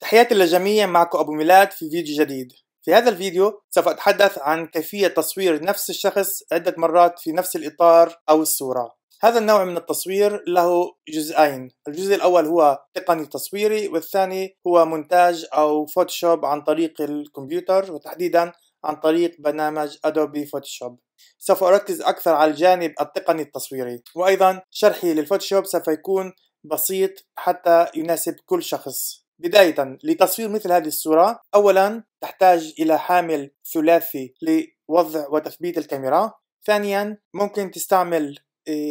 تحياتي للجميع معكم أبو ميلاد في فيديو جديد في هذا الفيديو سوف أتحدث عن كيفية تصوير نفس الشخص عدة مرات في نفس الإطار أو الصورة هذا النوع من التصوير له جزئين الجزء الأول هو تقني تصويري والثاني هو مونتاج أو فوتوشوب عن طريق الكمبيوتر وتحديدا عن طريق برنامج أدوبي فوتوشوب سوف أركز أكثر على الجانب التقني التصويري وأيضا شرحي للفوتوشوب سوف يكون بسيط حتى يناسب كل شخص بداية لتصوير مثل هذه الصورة أولا تحتاج إلى حامل ثلاثي لوضع وتثبيت الكاميرا ثانيا ممكن تستعمل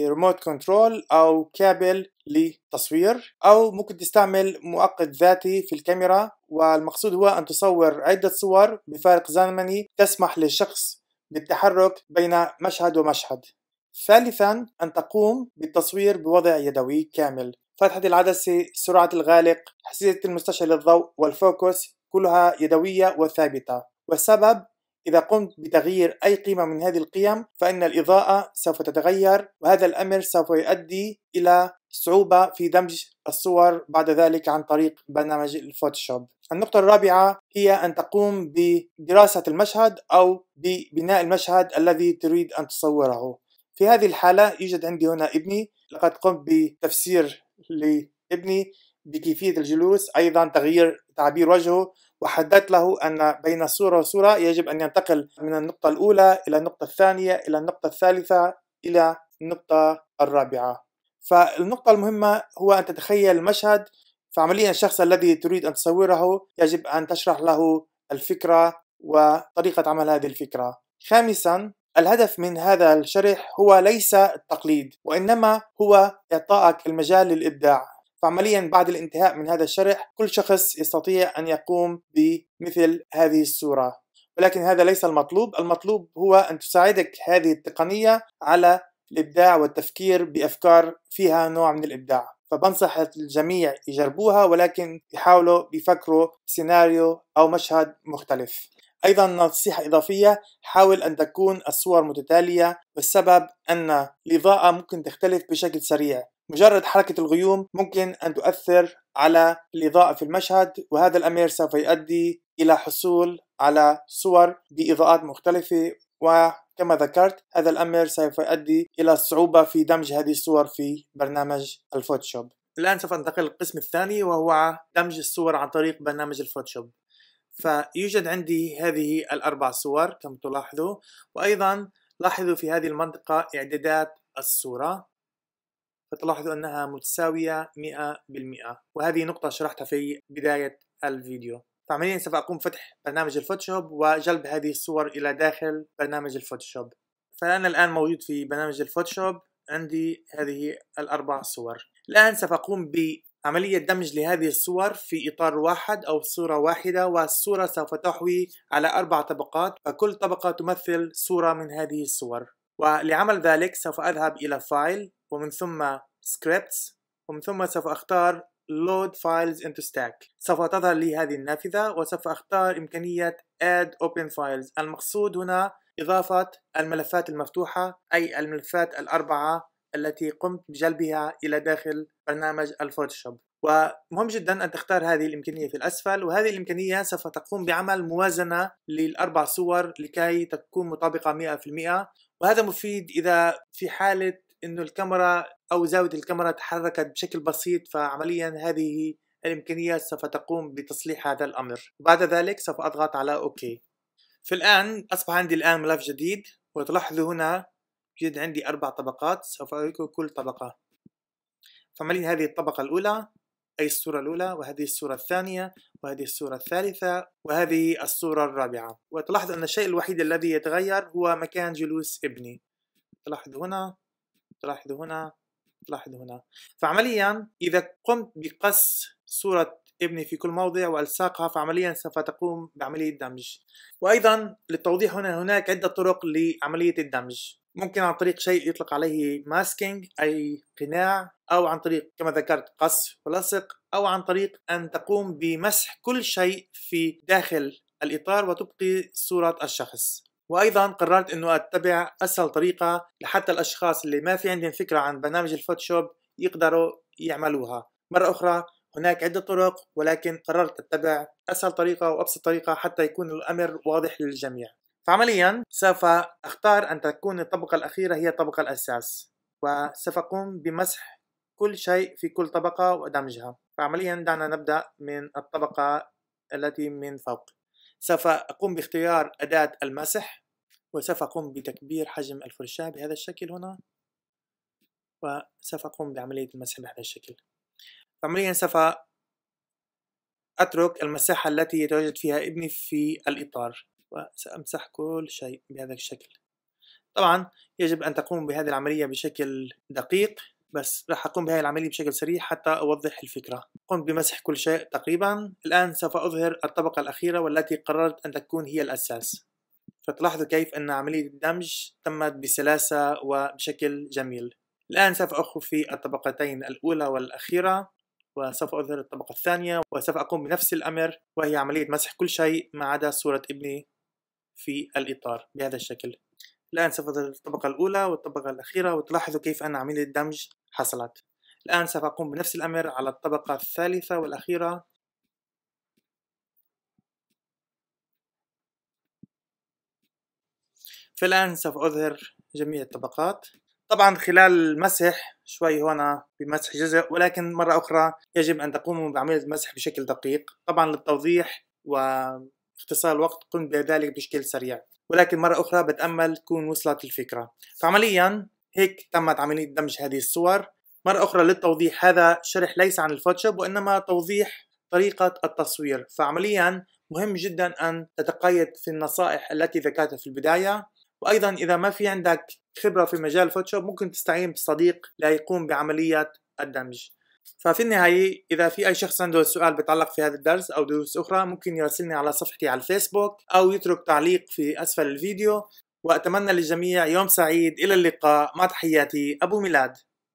ريموت آه، كنترول أو كابل لتصوير أو ممكن تستعمل مؤقت ذاتي في الكاميرا والمقصود هو أن تصور عدة صور بفارق زمني تسمح للشخص بالتحرك بين مشهد ومشهد ثالثا أن تقوم بالتصوير بوضع يدوي كامل فتحة العدسة سرعة الغالق حساسية المستشعر للضوء والفوكس كلها يدوية وثابتة والسبب إذا قمت بتغيير أي قيمة من هذه القيم فإن الإضاءة سوف تتغير وهذا الأمر سوف يؤدي إلى صعوبة في دمج الصور بعد ذلك عن طريق برنامج الفوتوشوب النقطة الرابعة هي أن تقوم بدراسة المشهد أو ببناء المشهد الذي تريد أن تصوره في هذه الحالة يوجد عندي هنا ابني لقد قمت بتفسير لابني بكيفية الجلوس أيضا تغيير تعبير وجهه وحددت له أن بين صورة وصورة يجب أن ينتقل من النقطة الأولى إلى النقطة الثانية إلى النقطة الثالثة إلى النقطة الرابعة فالنقطة المهمة هو أن تتخيل المشهد فعمليا الشخص الذي تريد أن تصوره يجب أن تشرح له الفكرة وطريقة عمل هذه الفكرة خامسا الهدف من هذا الشرح هو ليس التقليد وإنما هو إعطائك المجال للإبداع فعمليا بعد الانتهاء من هذا الشرح كل شخص يستطيع أن يقوم بمثل هذه الصورة ولكن هذا ليس المطلوب المطلوب هو أن تساعدك هذه التقنية على الإبداع والتفكير بأفكار فيها نوع من الإبداع فبنصح الجميع يجربوها ولكن يحاولوا يفكروا سيناريو أو مشهد مختلف أيضا نصيحة إضافية حاول أن تكون الصور متتالية والسبب أن الإضاءة ممكن تختلف بشكل سريع مجرد حركة الغيوم ممكن أن تؤثر على الإضاءة في المشهد وهذا الأمر سوف يؤدي إلى حصول على صور بإضاءات مختلفة وكما ذكرت هذا الأمر سوف يؤدي إلى الصعوبة في دمج هذه الصور في برنامج الفوتوشوب الآن سوف ننتقل للقسم الثاني وهو دمج الصور عن طريق برنامج الفوتوشوب فيوجد عندي هذه الأربع صور كما تلاحظوا وأيضا لاحظوا في هذه المنطقة إعدادات الصورة فتلاحظوا أنها متساوية 100% وهذه نقطة شرحتها في بداية الفيديو فعمليا سوف أقوم بفتح برنامج الفوتوشوب وجلب هذه الصور إلى داخل برنامج الفوتوشوب فأنا الآن موجود في برنامج الفوتوشوب عندي هذه الأربع صور الآن سوف أقوم عملية دمج لهذه الصور في إطار واحد أو صورة واحدة والصورة سوف تحوي على أربع طبقات فكل طبقة تمثل صورة من هذه الصور ولعمل ذلك سوف أذهب إلى فايل ومن ثم scripts ومن ثم سوف أختار load files into stack سوف تظهر لي هذه النافذة وسوف أختار إمكانية add open files المقصود هنا إضافة الملفات المفتوحة أي الملفات الأربعة التي قمت بجلبها إلى داخل برنامج الفوتوشوب ومهم جدا أن تختار هذه الإمكانية في الأسفل وهذه الإمكانية سوف تقوم بعمل موازنة للأربع صور لكي تكون مطابقة 100% وهذا مفيد إذا في حالة أنه الكاميرا أو زاوية الكاميرا تحركت بشكل بسيط فعمليا هذه الإمكانية سوف تقوم بتصليح هذا الأمر بعد ذلك سوف أضغط على أوكي فالآن أصبح عندي الآن ملف جديد وتلاحظوا هنا يوجد عندي أربع طبقات سوف أريكم كل طبقة فعمليا هذه الطبقة الأولى أي الصورة الأولى وهذه الصورة الثانية وهذه الصورة الثالثة وهذه الصورة الرابعة وتلاحظ أن الشيء الوحيد الذي يتغير هو مكان جلوس ابني تلاحظ هنا تلاحظ هنا تلاحظ هنا فعمليا إذا قمت بقص صورة ابني في كل موضع والصاقها فعمليا سوف تقوم بعمليه دمج وايضا للتوضيح هنا هناك عده طرق لعمليه الدمج ممكن عن طريق شيء يطلق عليه ماسكينج أي قناع أو عن طريق كما ذكرت قص ولصق أو عن طريق أن تقوم بمسح كل شيء في داخل الإطار وتبقي صورة الشخص وايضا قررت انه اتبع اسهل طريقه لحتى الاشخاص اللي ما في عندهم فكره عن برنامج الفوتوشوب يقدروا يعملوها مره اخرى هناك عده طرق ولكن قررت اتبع اسهل طريقه وابسط طريقه حتى يكون الامر واضح للجميع فعمليا سوف أختار أن تكون الطبقة الأخيرة هي طبقة الأساس وسوف أقوم بمسح كل شيء في كل طبقة ودمجها فعمليا دعنا نبدأ من الطبقة التي من فوق سوف أقوم باختيار أداة المسح وسوف أقوم بتكبير حجم الفرشاة بهذا الشكل هنا وسوف أقوم بعملية المسح بهذا الشكل عمليا سوف أترك المساحة التي يتواجد فيها ابني في الإطار وسأمسح كل شيء بهذا الشكل طبعا يجب أن تقوم بهذه العملية بشكل دقيق بس راح أقوم بهذه العملية بشكل سريع حتى أوضح الفكرة قمت بمسح كل شيء تقريبا الآن سوف أظهر الطبقة الأخيرة والتي قررت أن تكون هي الأساس فتلاحظوا كيف أن عملية الدمج تمت بسلاسة وبشكل جميل الآن سوف أخفي الطبقتين الأولى والأخيرة وسوف أظهر الطبقة الثانية وسوف أقوم بنفس الأمر وهي عملية مسح كل شيء ما عدا صورة ابني في الإطار بهذا الشكل الآن سوف الطبقة الأولى والطبقة الأخيرة وتلاحظوا كيف أن عملية الدمج حصلت الآن سوف أقوم بنفس الأمر على الطبقة الثالثة والأخيرة فالآن سوف أظهر جميع الطبقات طبعا خلال المسح شوي هنا بمسح جزء ولكن مرة أخرى يجب أن تقوموا بعملية المسح بشكل دقيق طبعا للتوضيح و اختصار الوقت قمت بذلك بشكل سريع ولكن مرة أخرى بتأمل تكون وصلت الفكرة فعمليا هيك تمت عملية دمج هذه الصور مرة أخرى للتوضيح هذا شرح ليس عن الفوتوشوب وإنما توضيح طريقة التصوير فعمليا مهم جدا أن تتقيد في النصائح التي ذكرتها في البداية وأيضا إذا ما في عندك خبرة في مجال الفوتوشوب ممكن تستعين بصديق ليقوم بعملية الدمج ففي النهاية إذا في أي شخص عنده سؤال بتعلق في هذا الدرس أو دروس أخرى ممكن يراسلني على صفحتي على الفيسبوك أو يترك تعليق في أسفل الفيديو وأتمنى للجميع يوم سعيد إلى اللقاء مع تحياتي أبو ميلاد